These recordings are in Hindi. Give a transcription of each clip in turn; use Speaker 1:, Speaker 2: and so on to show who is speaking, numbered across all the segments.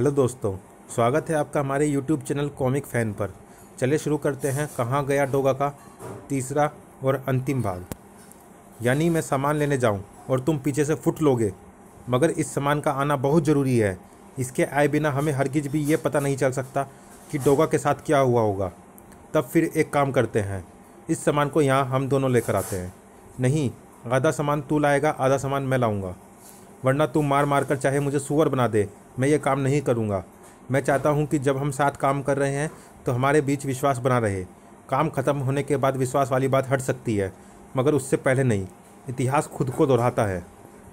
Speaker 1: हेलो दोस्तों स्वागत है आपका हमारे यूट्यूब चैनल कॉमिक फ़ैन पर चले शुरू करते हैं कहाँ गया डोगा का तीसरा और अंतिम भाग यानी मैं सामान लेने जाऊँ और तुम पीछे से फुट लोगे मगर इस सामान का आना बहुत ज़रूरी है इसके आए बिना हमें हरगिज भी ये पता नहीं चल सकता कि डोगा के साथ क्या हुआ होगा तब फिर एक काम करते हैं इस सामान को यहाँ हम दोनों लेकर आते हैं नहीं आधा सामान तू लाएगा आधा सामान मैं लाऊँगा वरना तू मार मार कर चाहे मुझे सुअर बना दे मैं ये काम नहीं करूँगा मैं चाहता हूँ कि जब हम साथ काम कर रहे हैं तो हमारे बीच विश्वास बना रहे काम ख़त्म होने के बाद विश्वास वाली बात हट सकती है मगर उससे पहले नहीं इतिहास खुद को दोहराता है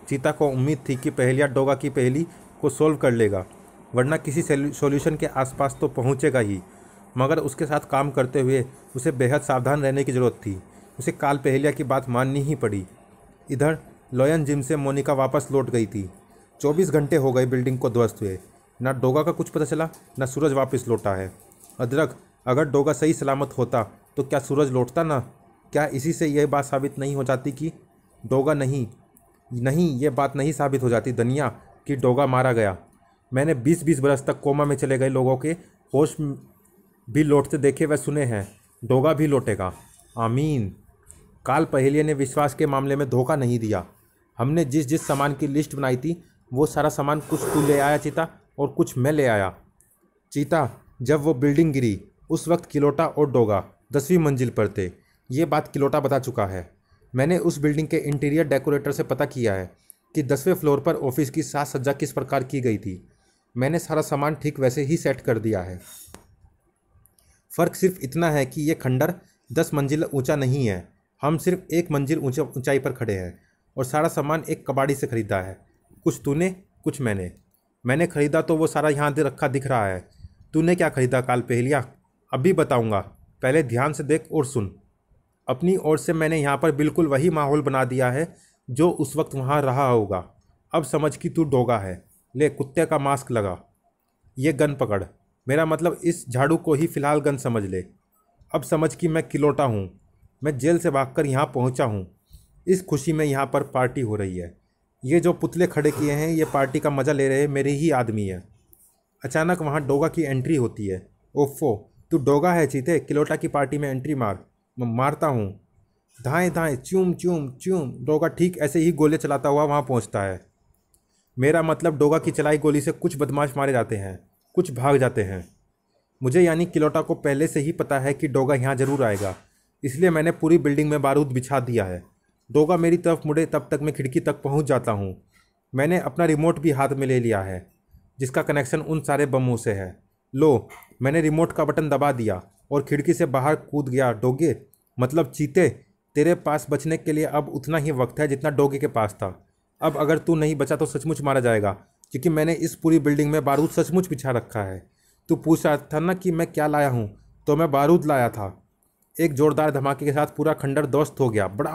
Speaker 1: चीता को उम्मीद थी कि पहलिया डोगा की पहली को सोल्व कर लेगा वरना किसी सोल्यूशन के आसपास तो पहुँचेगा ही मगर उसके साथ काम करते हुए उसे बेहद सावधान रहने की ज़रूरत थी उसे काल पहलिया की बात माननी ही पड़ी इधर लॉयन जिम से मोनिका वापस लौट गई थी चौबीस घंटे हो गए बिल्डिंग को ध्वस्त हुए ना डोगा का कुछ पता चला ना सूरज वापस लौटा है अदरक अगर डोगा सही सलामत होता तो क्या सूरज लौटता ना क्या इसी से यह बात साबित नहीं हो जाती कि डोगा नहीं नहीं यह बात नहीं साबित हो जाती धनिया कि डोगा मारा गया मैंने 20-20 बरस तक कोमा में चले गए लोगों के होश भी लौटते देखे व सुने हैं डोगा भी लौटेगा आमीन काल पहेलिया ने विश्वास के मामले में धोखा नहीं दिया हमने जिस जिस सामान की लिस्ट बनाई थी वो सारा सामान कुछ तू ले आया चीता और कुछ मैं ले आया चीता जब वो बिल्डिंग गिरी उस वक्त किलोटा और डोगा दसवीं मंजिल पर थे ये बात किलोटा बता चुका है मैंने उस बिल्डिंग के इंटीरियर डेकोरेटर से पता किया है कि दसवें फ्लोर पर ऑफिस की साज सज्जा किस प्रकार की गई थी मैंने सारा सामान ठीक वैसे ही सेट कर दिया है फ़र्क सिर्फ इतना है कि ये खंडर दस मंजिल ऊंचा नहीं है हम सिर्फ एक मंजिल ऊंचा ऊंचाई पर खड़े हैं और सारा सामान एक कबाड़ी से ख़रीदा है कुछ तूने कुछ मैंने मैंने ख़रीदा तो वो सारा यहाँ दे रखा दिख रहा है तूने क्या ख़रीदा काल पहलिया भी बताऊँगा पहले ध्यान से देख और सुन अपनी ओर से मैंने यहाँ पर बिल्कुल वही माहौल बना दिया है जो उस वक्त वहाँ रहा होगा अब समझ कि तू डोगा है ले कुत्ते का मास्क लगा ये गन पकड़ मेरा मतलब इस झाड़ू को ही फ़िलहाल गन समझ ले अब समझ कि मैं किलोटा हूँ मैं जेल से भागकर यहाँ पहुँचा हूँ इस खुशी में यहाँ पर पार्टी हो रही है ये जो पुतले खड़े किए हैं ये पार्टी का मज़ा ले रहे मेरे ही आदमी है अचानक वहाँ डोगा की एंट्री होती है ओफो तू डोगा है चीते किलोटा की पार्टी में एंट्री मार मैं मारता हूँ धाएँ धाएँ च्यूम च्यूम च्यूम डोगा ठीक ऐसे ही गोले चलाता हुआ वहाँ पहुँचता है मेरा मतलब डोगा की चलाई गोली से कुछ बदमाश मारे जाते हैं कुछ भाग जाते हैं मुझे यानी किलोटा को पहले से ही पता है कि डोगा यहाँ ज़रूर आएगा इसलिए मैंने पूरी बिल्डिंग में बारूद बिछा दिया है डोगा मेरी तरफ मुड़े तब तक मैं खिड़की तक पहुंच जाता हूं। मैंने अपना रिमोट भी हाथ में ले लिया है जिसका कनेक्शन उन सारे बमों से है लो मैंने रिमोट का बटन दबा दिया और खिड़की से बाहर कूद गया डोगे मतलब चीते तेरे पास बचने के लिए अब उतना ही वक्त है जितना डोगे के पास था अब अगर तू नहीं बचा तो सचमुच मारा जाएगा क्योंकि मैंने इस पूरी बिल्डिंग में बारूद सचमुच बिछा रखा है तू पूछ रहा था ना कि मैं क्या लाया हूँ तो मैं बारूद लाया था एक ज़ोरदार धमाके के साथ पूरा खंडर दोस्त हो गया बड़ा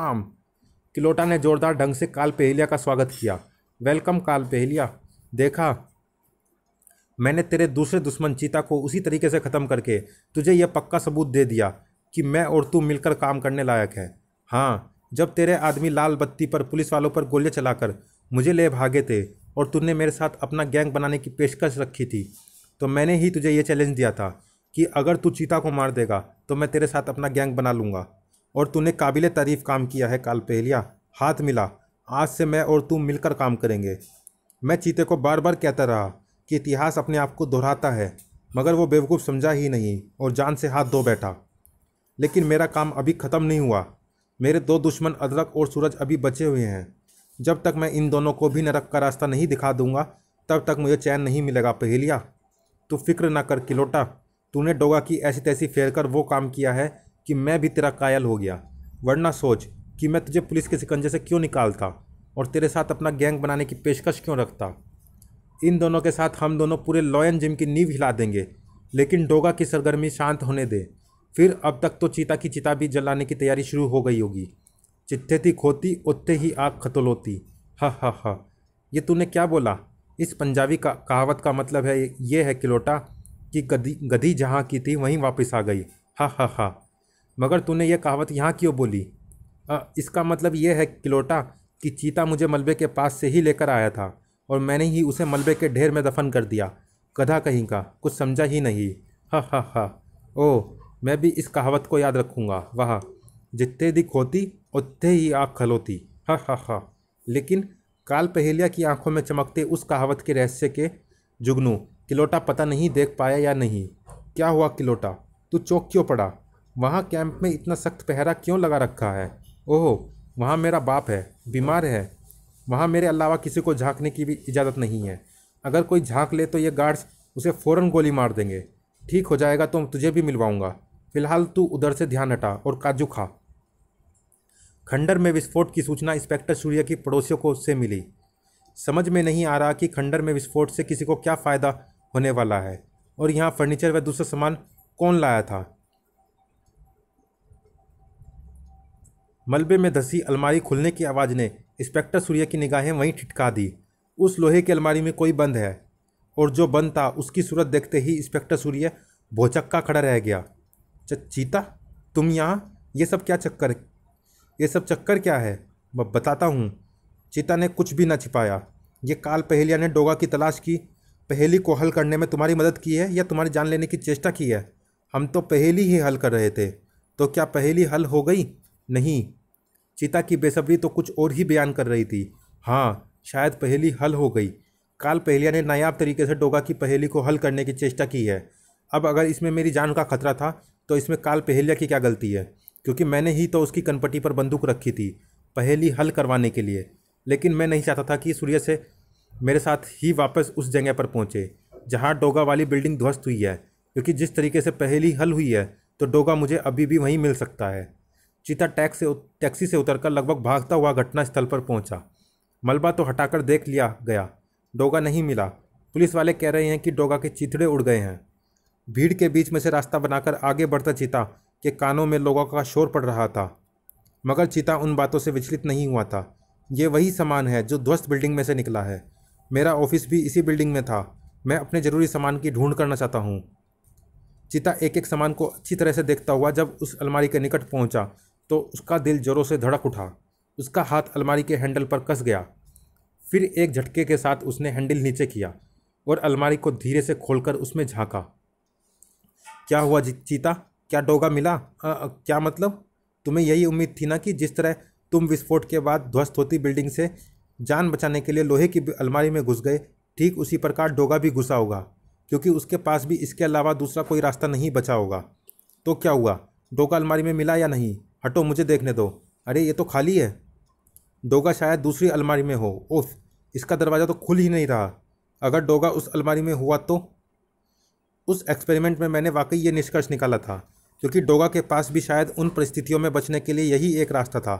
Speaker 1: किलोटा ने जोरदार ढंग से काल पहलिया का स्वागत किया वेलकम काल पहलिया देखा मैंने तेरे दूसरे दुश्मन चीता को उसी तरीके से ख़त्म करके तुझे यह पक्का सबूत दे दिया कि मैं और तू मिलकर काम करने लायक है हाँ जब तेरे आदमी लाल बत्ती पर पुलिस वालों पर गोलियां चलाकर मुझे ले भागे थे और तूने मेरे साथ अपना गैंग बनाने की पेशकश रखी थी तो मैंने ही तुझे ये चैलेंज दिया था कि अगर तू चीता को मार देगा तो मैं तेरे साथ अपना गैंग बना लूँगा और तूने काबिल तारीफ़ काम किया है काल पहलिया हाथ मिला आज से मैं और तुम मिलकर काम करेंगे मैं चीते को बार बार कहता रहा कि इतिहास अपने आप को दोहराता है मगर वो बेवकूफ़ समझा ही नहीं और जान से हाथ धो बैठा लेकिन मेरा काम अभी ख़त्म नहीं हुआ मेरे दो दुश्मन अदरक और सूरज अभी बचे हुए हैं जब तक मैं इन दोनों को भी नरक का रास्ता नहीं दिखा दूंगा तब तक मुझे चैन नहीं मिलेगा पहेलिया तू फिक्र ना कर किलोटा तूने डोगा की ऐसी तैसी फेर कर वो काम किया है कि मैं भी तेरा कायल हो गया वरना सोच कि मैं तुझे पुलिस के सिकंजे से क्यों निकालता और तेरे साथ अपना गैंग बनाने की पेशकश क्यों रखता इन दोनों के साथ हम दोनों पूरे लॉयन जिम की नींव हिला देंगे लेकिन डोगा की सरगर्मी शांत होने दे फिर अब तक तो चीता की चिता भी जलाने की तैयारी शुरू हो गई होगी चिट्ठे थी खोती उत्ते ही आग खतलोती हा हा हा ये तूने क्या बोला इस पंजाबी का कहावत का मतलब है ये है किलोटा कि गधी गधी जहाँ की थी वहीं वापस आ गई हा हा हा मगर तूने यह कहावत यहाँ क्यों बोली आ, इसका मतलब यह है किलोटा कि चीता मुझे मलबे के पास से ही लेकर आया था और मैंने ही उसे मलबे के ढेर में दफन कर दिया गधा कहीं का कुछ समझा ही नहीं हा हा हा ओह मैं भी इस कहावत को याद रखूँगा वाह जितने दिख होती उतने ही आँख खलोती हा हा हा लेकिन काल पहेलिया की आंखों में चमकते उस कहावत के रहस्य के जुगनू किलोटा पता नहीं देख पाया या नहीं क्या हुआ किलोटा तू चौक क्यों पड़ा वहाँ कैंप में इतना सख्त पहरा क्यों लगा रखा है ओहो वहाँ मेरा बाप है बीमार है वहाँ मेरे अलावा किसी को झांकने की भी इजाज़त नहीं है अगर कोई झांक ले तो ये गार्ड्स उसे फ़ौरन गोली मार देंगे ठीक हो जाएगा तो तुझे भी मिलवाऊंगा फ़िलहाल तू उधर से ध्यान हटा और काजू खा खंडर में विस्फोट की सूचना इंस्पेक्टर सूर्य की पड़ोसियों को उससे मिली समझ में नहीं आ रहा कि खंडर में विस्फोट से किसी को क्या फ़ायदा होने वाला है और यहाँ फर्नीचर व दूसरा सामान कौन लाया था मलबे में धसी अलमारी खुलने की आवाज़ ने इंस्पेक्टर सूर्य की निगाहें वहीं ठिटका दी उस लोहे की अलमारी में कोई बंद है और जो बंद था उसकी सूरत देखते ही इंस्पेक्टर सूर्य भोचक्का खड़ा रह गया चीता तुम यहाँ ये सब क्या चक्कर ये सब चक्कर क्या है मैं बताता हूँ चीता ने कुछ भी ना छिपाया ये काल पहेलिया ने डोगा की तलाश की पहेली को हल करने में तुम्हारी मदद की है या तुम्हारी जान लेने की चेष्टा की है हम तो पहेली ही हल कर रहे थे तो क्या पहेली हल हो गई नहीं चिता की बेसब्री तो कुछ और ही बयान कर रही थी हाँ शायद पहेली हल हो गई काल पहलिया ने नायाब तरीके से डोगा की पहेली को हल करने की चेष्टा की है अब अगर इसमें मेरी जान का खतरा था तो इसमें काल पहेलिया की क्या गलती है क्योंकि मैंने ही तो उसकी कनपट्टी पर बंदूक रखी थी पहेली हल करवाने के लिए लेकिन मैं नहीं चाहता था कि सूर्य से मेरे साथ ही वापस उस जगह पर पहुँचे जहाँ डोगा वाली बिल्डिंग ध्वस्त हुई है क्योंकि जिस तरीके से पहेली हल हुई है तो डोगा मुझे अभी भी वहीं मिल सकता है चीता टैक्स से टैक्सी से उतरकर लगभग भागता हुआ घटनास्थल पर पहुंचा मलबा तो हटाकर देख लिया गया डोगा नहीं मिला पुलिस वाले कह रहे हैं कि डोगा के चिथड़े उड़ गए हैं भीड़ के बीच में से रास्ता बनाकर आगे बढ़ता चीता के कानों में लोगों का शोर पड़ रहा था मगर चीता उन बातों से विचलित नहीं हुआ था ये वही सामान है जो ध्वस्त बिल्डिंग में से निकला है मेरा ऑफिस भी इसी बिल्डिंग में था मैं अपने ज़रूरी सामान की ढूंढ करना चाहता हूँ चीता एक एक सामान को अच्छी तरह से देखता हुआ जब उस अलमारी के निकट पहुँचा तो उसका दिल जोरों से धड़क उठा उसका हाथ अलमारी के हैंडल पर कस गया फिर एक झटके के साथ उसने हैंडल नीचे किया और अलमारी को धीरे से खोलकर उसमें झांका क्या हुआ चीता क्या डोगा मिला आ, आ, क्या मतलब तुम्हें यही उम्मीद थी ना कि जिस तरह तुम विस्फोट के बाद ध्वस्त होती बिल्डिंग से जान बचाने के लिए लोहे की अलमारी में घुस गए ठीक उसी प्रकार डोगा भी घुसा होगा क्योंकि उसके पास भी इसके अलावा दूसरा कोई रास्ता नहीं बचा होगा तो क्या हुआ डोगा अलमारी में मिला या नहीं हटो मुझे देखने दो अरे ये तो खाली है डोगा शायद दूसरी अलमारी में हो उफ इसका दरवाज़ा तो खुल ही नहीं रहा अगर डोगा उस अलमारी में हुआ तो उस एक्सपेरिमेंट में मैंने वाकई ये निष्कर्ष निकाला था क्योंकि डोगा के पास भी शायद उन परिस्थितियों में बचने के लिए यही एक रास्ता था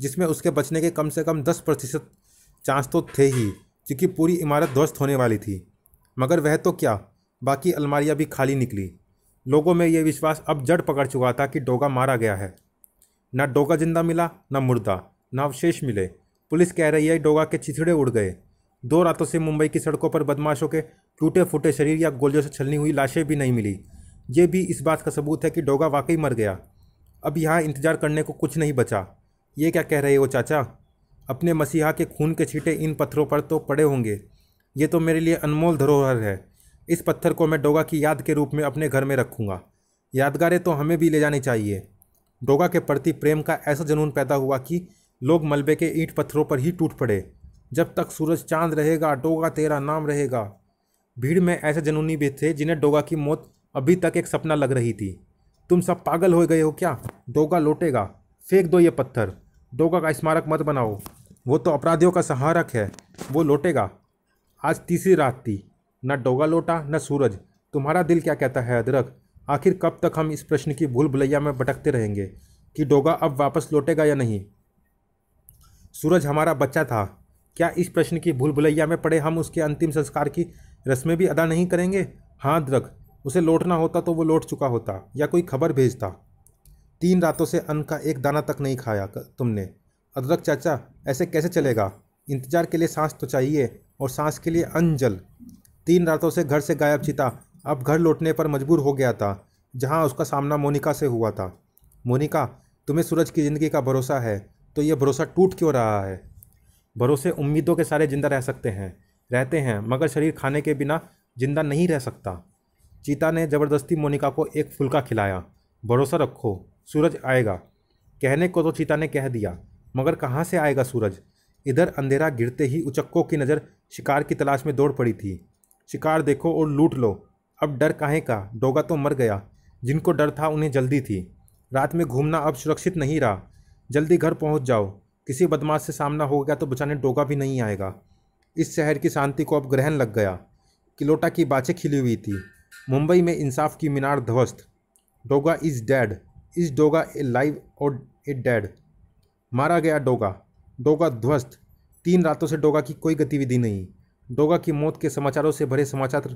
Speaker 1: जिसमें उसके बचने के कम से कम दस प्रतिशत चांस तो थे ही क्योंकि पूरी इमारत ध्वस्त होने वाली थी मगर वह तो क्या बाकी अलमारियाँ भी खाली निकली लोगों में यह विश्वास अब जड़ पकड़ चुका था कि डोगा मारा गया है ना डोगा जिंदा मिला ना मुर्दा ना अवशेष मिले पुलिस कह रही है डोगा के चिथड़े उड़ गए दो रातों से मुंबई की सड़कों पर बदमाशों के टूटे फूटे शरीर या गोलियों से छलनी हुई लाशें भी नहीं मिली ये भी इस बात का सबूत है कि डोगा वाकई मर गया अब यहाँ इंतज़ार करने को कुछ नहीं बचा ये क्या कह रहे हो चाचा अपने मसीहा के खून के छींटे इन पत्थरों पर तो पड़े होंगे ये तो मेरे लिए अनमोल धरोहर है इस पत्थर को मैं डोगा की याद के रूप में अपने घर में रखूँगा यादगारें तो हमें भी ले जानी चाहिए डोगा के प्रति प्रेम का ऐसा जुनून पैदा हुआ कि लोग मलबे के ईंट पत्थरों पर ही टूट पड़े जब तक सूरज चांद रहेगा डोगा तेरा नाम रहेगा भीड़ में ऐसे जनूनी भी थे जिन्हें डोगा की मौत अभी तक एक सपना लग रही थी तुम सब पागल हो गए हो क्या डोगा लौटेगा फेंक दो ये पत्थर डोगा का स्मारक मत बनाओ वो तो अपराधियों का सहारक है वो लौटेगा आज तीसरी रात थी न डोगा लौटा न सूरज तुम्हारा दिल क्या कहता है अदरक आखिर कब तक हम इस प्रश्न की भूल भुलैया में भटकते रहेंगे कि डोगा अब वापस लौटेगा या नहीं सूरज हमारा बच्चा था क्या इस प्रश्न की भूल भुलैया में पड़े हम उसके अंतिम संस्कार की रस्में भी अदा नहीं करेंगे हाँ दरक उसे लौटना होता तो वो लौट चुका होता या कोई खबर भेजता तीन रातों से अन्न का एक दाना तक नहीं खाया तुमने अदरक चाचा ऐसे कैसे चलेगा इंतजार के लिए सांस तो चाहिए और सांस के लिए अन जल तीन रातों से घर से गायब चिता अब घर लौटने पर मजबूर हो गया था जहाँ उसका सामना मोनिका से हुआ था मोनिका तुम्हें सूरज की ज़िंदगी का भरोसा है तो यह भरोसा टूट क्यों रहा है भरोसे उम्मीदों के सारे ज़िंदा रह सकते हैं रहते हैं मगर शरीर खाने के बिना ज़िंदा नहीं रह सकता चीता ने ज़बरदस्ती मोनिका को एक फुलका खिलाया भरोसा रखो सूरज आएगा कहने को तो चीता ने कह दिया मगर कहाँ से आएगा सूरज इधर अंधेरा गिरते ही उचक्कों की नज़र शिकार की तलाश में दौड़ पड़ी थी शिकार देखो और लूट लो अब डर काहे का डोगा तो मर गया जिनको डर था उन्हें जल्दी थी रात में घूमना अब सुरक्षित नहीं रहा जल्दी घर पहुंच जाओ किसी बदमाश से सामना हो गया तो बचाने डोगा भी नहीं आएगा इस शहर की शांति को अब ग्रहण लग गया किलोटा की बाँचें खिली हुई थी मुंबई में इंसाफ की मीनार ध्वस्त Doga is dead is Doga alive और ए डैड मारा गया डोगा डोगा ध्वस्त तीन रातों से डोगा की कोई गतिविधि नहीं डोगा की मौत के समाचारों से भरे समाचार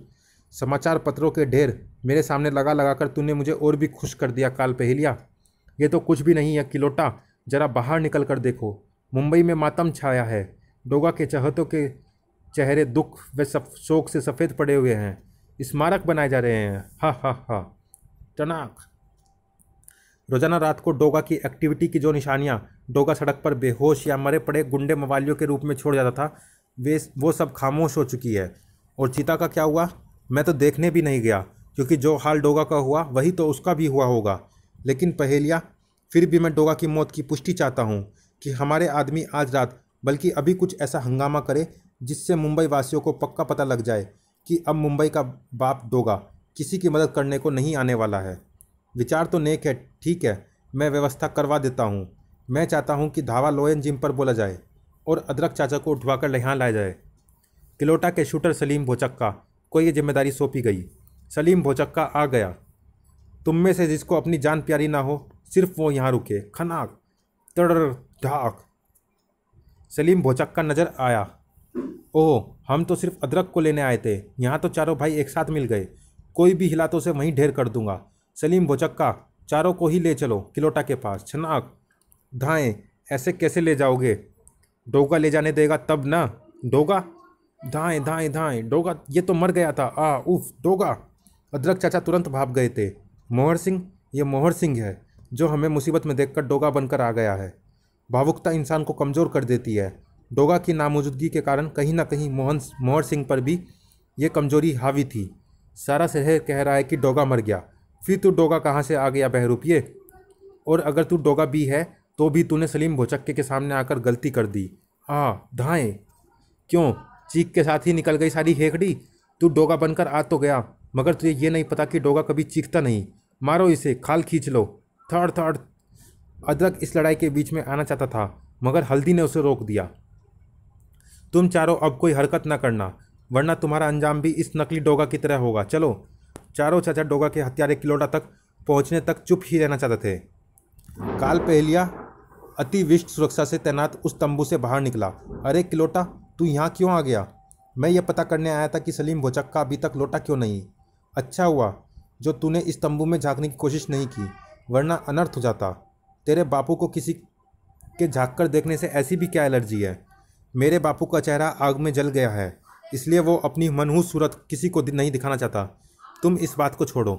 Speaker 1: समाचार पत्रों के ढेर मेरे सामने लगा लगा कर तूने मुझे और भी खुश कर दिया काल पहलिया ये तो कुछ भी नहीं है किलोटा जरा बाहर निकल कर देखो मुंबई में मातम छाया है डोगा के चहतों के चेहरे दुख व सब शोक से सफ़ेद पड़े हुए हैं स्मारक बनाए जा रहे हैं हा हा हा टनाक रोजाना रात को डोगा की एक्टिविटी की जो निशानियाँ डोगा सड़क पर बेहोश या मरे पड़े गुंडे मवालियों के रूप में छोड़ जाता था वे वो सब खामोश हो चुकी है और चीता का क्या हुआ मैं तो देखने भी नहीं गया क्योंकि जो हाल डोगा का हुआ वही तो उसका भी हुआ होगा लेकिन पहेलिया फिर भी मैं डोगा की मौत की पुष्टि चाहता हूँ कि हमारे आदमी आज रात बल्कि अभी कुछ ऐसा हंगामा करे जिससे मुंबई वासियों को पक्का पता लग जाए कि अब मुंबई का बाप डोगा किसी की मदद करने को नहीं आने वाला है विचार तो नेक है ठीक है मैं व्यवस्था करवा देता हूँ मैं चाहता हूँ कि धावा लोयन जिम पर बोला जाए और अदरक चाचा को उठवाकर यहाँ लाया जाए किलोटा के शूटर सलीम भोचक्का को ये जिम्मेदारी सौंपी गई सलीम भोचक्का आ गया तुम में से जिसको अपनी जान प्यारी ना हो सिर्फ वो यहाँ रुके खनाक तड़ ढाक सलीम भोचक्का नज़र आया ओह हम तो सिर्फ अदरक को लेने आए थे यहाँ तो चारों भाई एक साथ मिल गए कोई भी हिला तो उसे वहीं ढेर कर दूंगा सलीम भोचक्का चारों को ही ले चलो किलोटा के पास छनाक धाएँ ऐसे कैसे ले जाओगे डोगा ले जाने देगा तब ना डोगा दाएं दाएं दाएं डोगा ये तो मर गया था आ उफ डोगा अदरक चाचा तुरंत भाप गए थे मोहर सिंह ये मोहर सिंह है जो हमें मुसीबत में देखकर डोगा बनकर आ गया है भावुकता इंसान को कमज़ोर कर देती है डोगा की नामौजूदगी के कारण कहीं ना कहीं मोहन मोहर सिंह पर भी ये कमजोरी हावी थी सारा शहर कह रहा है कि डोगा मर गया फिर तू डोगा कहाँ से आ गया बहरूपिए और अगर तू डोगा भी है तो भी तूने सलीम भोचक्के के सामने आकर गलती कर दी हाँ धाएँ क्यों चीख के साथ ही निकल गई सारी हेकड़ी तू डोगा बनकर आ तो गया मगर तुझे ये नहीं पता कि डोगा कभी चीखता नहीं मारो इसे खाल खींच लो थर्ड थर्ड अदरक इस लड़ाई के बीच में आना चाहता था मगर हल्दी ने उसे रोक दिया तुम चारों अब कोई हरकत न करना वरना तुम्हारा अंजाम भी इस नकली डोगा की तरह होगा चलो चारों चाचा डोगा के हत्यारे किलोडा तक पहुंचने तक चुप ही रहना चाहते थे काल पहलिया अति विष्ट सुरक्षा से तैनात उस तंबू से बाहर निकला अरे किलोटा तू यहाँ क्यों आ गया मैं ये पता करने आया था कि सलीम भोचक्का अभी तक लौटा क्यों नहीं अच्छा हुआ जो तूने इस तंबू में झांकने की कोशिश नहीं की वरना अनर्थ हो जाता तेरे बापू को किसी के झाँक कर देखने से ऐसी भी क्या एलर्जी है मेरे बापू का चेहरा आग में जल गया है इसलिए वो अपनी मनहूस सूरत किसी को नहीं दिखाना चाहता तुम इस बात को छोड़ो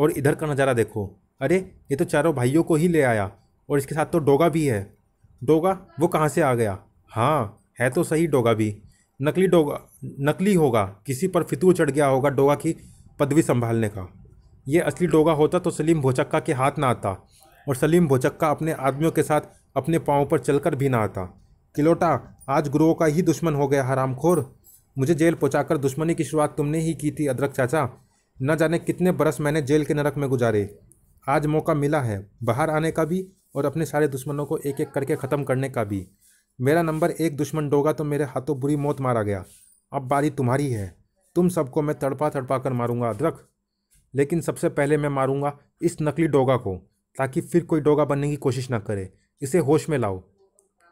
Speaker 1: और इधर का नज़ारा देखो अरे ये तो चारों भाइयों को ही ले आया और इसके साथ तो डोगा भी है डोगा वो कहाँ से आ गया हाँ है तो सही डोगा भी नकली डोगा नकली होगा किसी पर फितूर चढ़ गया होगा डोगा की पदवी संभालने का ये असली डोगा होता तो सलीम भोचक्का के हाथ ना आता और सलीम भोचक्का अपने आदमियों के साथ अपने पाँव पर चलकर भी ना आता किलोटा आज गुरुओं का ही दुश्मन हो गया खोर मुझे जेल पहुँचाकर दुश्मनी की शुरुआत तुमने ही की थी अदरक चाचा न जाने कितने बरस मैंने जेल के नरक में गुजारे आज मौका मिला है बाहर आने का भी और अपने सारे दुश्मनों को एक एक करके ख़त्म करने का भी मेरा नंबर एक दुश्मन डोगा तो मेरे हाथों बुरी मौत मारा गया अब बारी तुम्हारी है तुम सबको मैं तड़पा तड़पा कर मारूंगा अदरक लेकिन सबसे पहले मैं मारूंगा इस नकली डोगा को ताकि फिर कोई डोगा बनने की कोशिश ना करे इसे होश में लाओ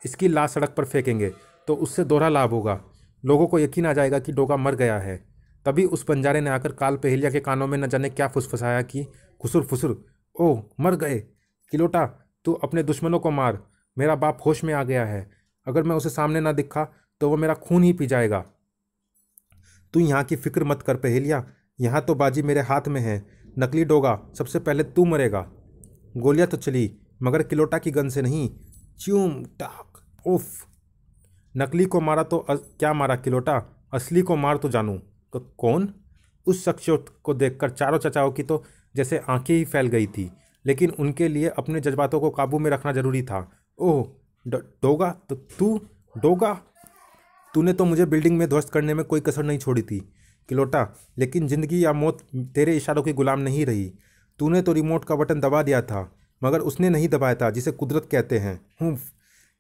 Speaker 1: इसकी लाश सड़क पर फेंकेंगे तो उससे दोहरा लाभ होगा लोगों को यकीन आ जाएगा कि डोगा मर गया है तभी उस बंजारे ने आकर काल पहेलिया के कानों में न जाने क्या फुसफुसाया कि खुसुर फुसुर ओह मर गए किलोटा तू अपने दुश्मनों को मार मेरा बाप होश में आ गया है अगर मैं उसे सामने ना दिखा तो वो मेरा खून ही पी जाएगा तू यहाँ की फिक्र मत कर पहेलिया यहाँ तो बाजी मेरे हाथ में है नकली डोगा सबसे पहले तू मरेगा गोलियाँ तो चली मगर किलोटा की गन से नहीं च्यूम टाक उफ नकली को मारा तो अ, क्या मारा किलोटा असली को मार तो जानूँ तो कौन उस शख्स को देखकर चारों चचाओं की तो जैसे आंखें ही फैल गई थी लेकिन उनके लिए अपने जज्बातों को काबू में रखना ज़रूरी था ओह डोगा तो तू डोगा तूने तो मुझे बिल्डिंग में ध्वस्त करने में कोई कसर नहीं छोड़ी थी किलोटा लेकिन ज़िंदगी या मौत तेरे इशारों की गुलाम नहीं रही तूने तो रिमोट का बटन दबा दिया था मगर उसने नहीं दबाया था जिसे कुदरत कहते हैं हूँ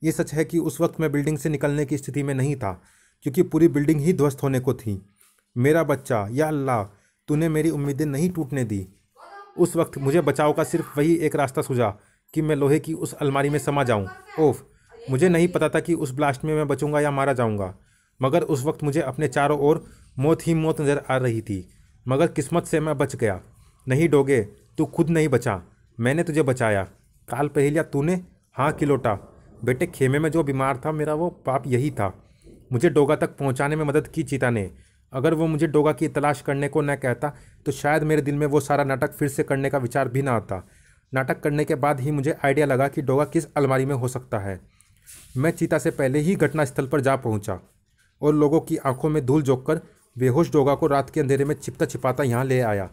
Speaker 1: ये सच है कि उस वक्त मैं बिल्डिंग से निकलने की स्थिति में नहीं था क्योंकि पूरी बिल्डिंग ही ध्वस्त होने को थी मेरा बच्चा या अल्लाह तूने मेरी उम्मीदें नहीं टूटने दी उस वक्त मुझे बचाव का सिर्फ वही एक रास्ता सूझा कि मैं लोहे की उस अलमारी में समा जाऊँ ओफ मुझे नहीं पता था कि उस ब्लास्ट में मैं बचूंगा या मारा जाऊंगा मगर उस वक्त मुझे अपने चारों ओर मौत ही मौत नज़र आ रही थी मगर किस्मत से मैं बच गया नहीं डोगे तू खुद नहीं बचा मैंने तुझे बचाया काल पहलिया तूने हाँ किलोटा बेटे खेमे में जो बीमार था मेरा वो पाप यही था मुझे डोगा तक पहुँचाने में मदद की चीता ने अगर वो मुझे डोगा की तलाश करने को न कहता तो शायद मेरे दिल में वो सारा नाटक फिर से करने का विचार भी ना आता नाटक करने के बाद ही मुझे आइडिया लगा कि डोगा किस अलमारी में हो सकता है मैं चीता से पहले ही घटनास्थल पर जा पहुंचा और लोगों की आंखों में धूल झोंक कर बेहोश डोगा को रात के अंधेरे में छिपता छिपाता यहाँ ले आया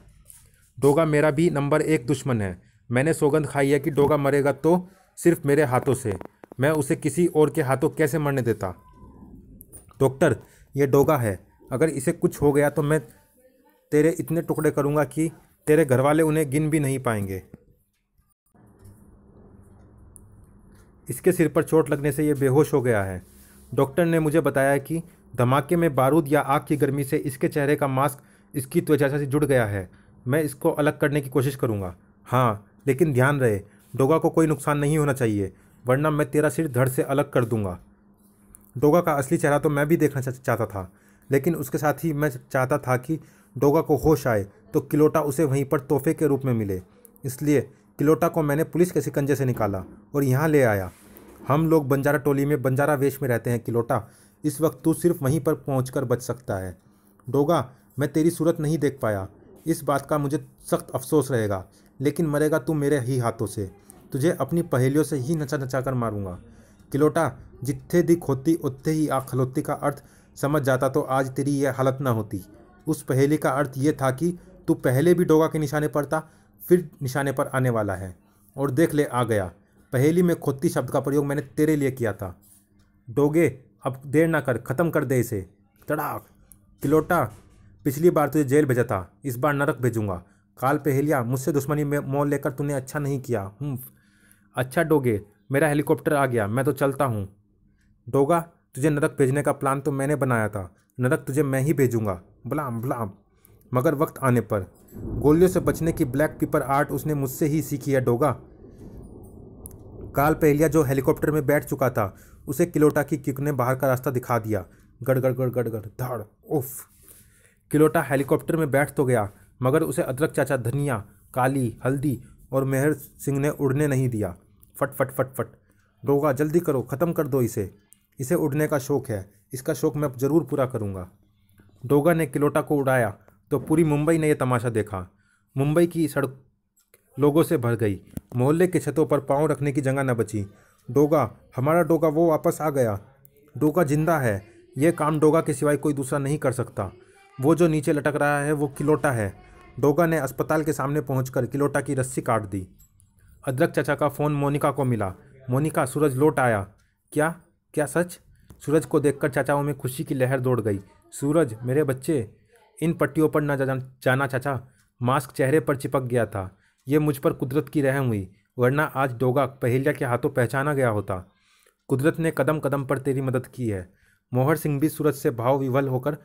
Speaker 1: डोगा मेरा भी नंबर एक दुश्मन है मैंने सौगंध खाई है कि डोगा मरेगा तो सिर्फ मेरे हाथों से मैं उसे किसी और के हाथों कैसे मरने देता डॉक्टर यह डोगा है अगर इसे कुछ हो गया तो मैं तेरे इतने टुकड़े करूँगा कि तेरे घरवाले उन्हें गिन भी नहीं पाएंगे इसके सिर पर चोट लगने से ये बेहोश हो गया है डॉक्टर ने मुझे बताया कि धमाके में बारूद या आग की गर्मी से इसके चेहरे का मास्क इसकी त्वचा से जुड़ गया है मैं इसको अलग करने की कोशिश करूँगा हाँ लेकिन ध्यान रहे डोगा को कोई नुकसान नहीं होना चाहिए वरना मैं तेरा सिर धड़ से अलग कर दूँगा डोगा का असली चेहरा तो मैं भी देखना चाहता था लेकिन उसके साथ ही मैं चाहता था कि डोगा को होश आए तो किलोटा उसे वहीं पर तोहफे के रूप में मिले इसलिए किलोटा को मैंने पुलिस के सिकंजे से निकाला और यहाँ ले आया हम लोग बंजारा टोली में बंजारा वेश में रहते हैं किलोटा इस वक्त तू सिर्फ वहीं पर पहुँच कर बच सकता है डोगा मैं तेरी सूरत नहीं देख पाया इस बात का मुझे सख्त अफसोस रहेगा लेकिन मरेगा तू मेरे ही हाथों से तुझे अपनी पहेलियों से ही नचा नचा कर मारूंगा किलोटा जिथे दी खोती उत्थे ही आ खलोती का अर्थ समझ जाता तो आज तेरी यह हालत ना होती उस पहेली का अर्थ ये था कि तू पहले भी डोगा के निशाने पर था फिर निशाने पर आने वाला है और देख ले आ गया पहेली में खोती शब्द का प्रयोग मैंने तेरे लिए किया था डोगे अब देर ना कर ख़त्म कर दे इसे तड़ाक किलोटा पिछली बार तुझे जेल भेजा था इस बार नरक भेजूंगा काल पहेलिया मुझसे दुश्मनी में मोल लेकर तूने अच्छा नहीं किया हूँ अच्छा डोगे मेरा हेलीकॉप्टर आ गया मैं तो चलता हूँ डोगा तुझे नरक भेजने का प्लान तो मैंने बनाया था नरक तुझे मैं ही भेजूंगा बलाम बलाम मगर वक्त आने पर गोलियों से बचने की ब्लैक पीपर आर्ट उसने मुझसे ही सीखी है डोगा काल पहलिया जो हेलीकॉप्टर में बैठ चुका था उसे किलोटा की किक ने बाहर का रास्ता दिखा दिया गड़गड़ गड़गड़ गड़ धड़ उफ किलोटा हेलीकॉप्टर में बैठ तो गया मगर उसे अदरक चाचा धनिया काली हल्दी और मेहर सिंह ने उड़ने नहीं दिया फट फट फट फट डोगा जल्दी करो ख़त्म कर दो इसे इसे उड़ने का शौक़ है इसका शौक़ मैं ज़रूर पूरा करूँगा डोगा ने किलोटा को उड़ाया तो पूरी मुंबई ने यह तमाशा देखा मुंबई की सड़क लोगों से भर गई मोहल्ले की छतों पर पाँव रखने की जगह न बची डोगा हमारा डोगा वो वापस आ गया डोगा जिंदा है यह काम डोगा के सिवाय कोई दूसरा नहीं कर सकता वो जो नीचे लटक रहा है वो किलोटा है डोगा ने अस्पताल के सामने पहुंचकर किलोटा की रस्सी काट दी अदरक चाचा का फ़ोन मोनिका को मिला मोनिका सूरज लौट आया क्या क्या सच सूरज को देखकर चाचाओं में खुशी की लहर दौड़ गई सूरज मेरे बच्चे इन पट्टियों पर न जाना चाचा मास्क चेहरे पर चिपक गया था ये मुझ पर कुदरत की रहम हुई वरना आज डोगा पहेलिया के हाथों पहचाना गया होता कुदरत ने कदम कदम पर तेरी मदद की है मोहर सिंह भी सूरज से भाव विवल होकर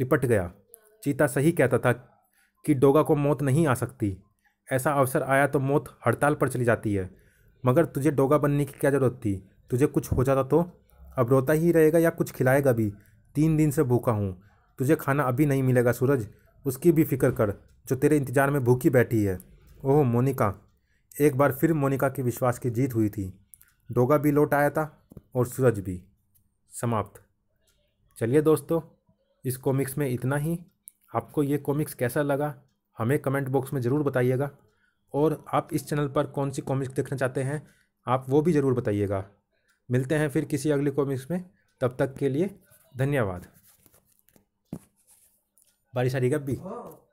Speaker 1: लिपट गया चीता सही कहता था कि डोगा को मौत नहीं आ सकती ऐसा अवसर आया तो मौत हड़ताल पर चली जाती है मगर तुझे डोगा बनने की क्या ज़रूरत थी तुझे कुछ हो जाता तो अब रोता ही रहेगा या कुछ खिलाएगा भी तीन दिन से भूखा हूँ तुझे खाना अभी नहीं मिलेगा सूरज उसकी भी फिक्र कर जो तेरे इंतज़ार में भूखी बैठी है ओह मोनिका एक बार फिर मोनिका के विश्वास की जीत हुई थी डोगा भी लौट आया था और सूरज भी समाप्त चलिए दोस्तों इस कॉमिक्स में इतना ही आपको ये कॉमिक्स कैसा लगा हमें कमेंट बॉक्स में ज़रूर बताइएगा और आप इस चैनल पर कौन सी कॉमिक्स देखना चाहते हैं आप वो भी ज़रूर बताइएगा मिलते हैं फिर किसी अगली कॉमिक्स में तब तक के लिए धन्यवाद बारिश आ रही गब्बी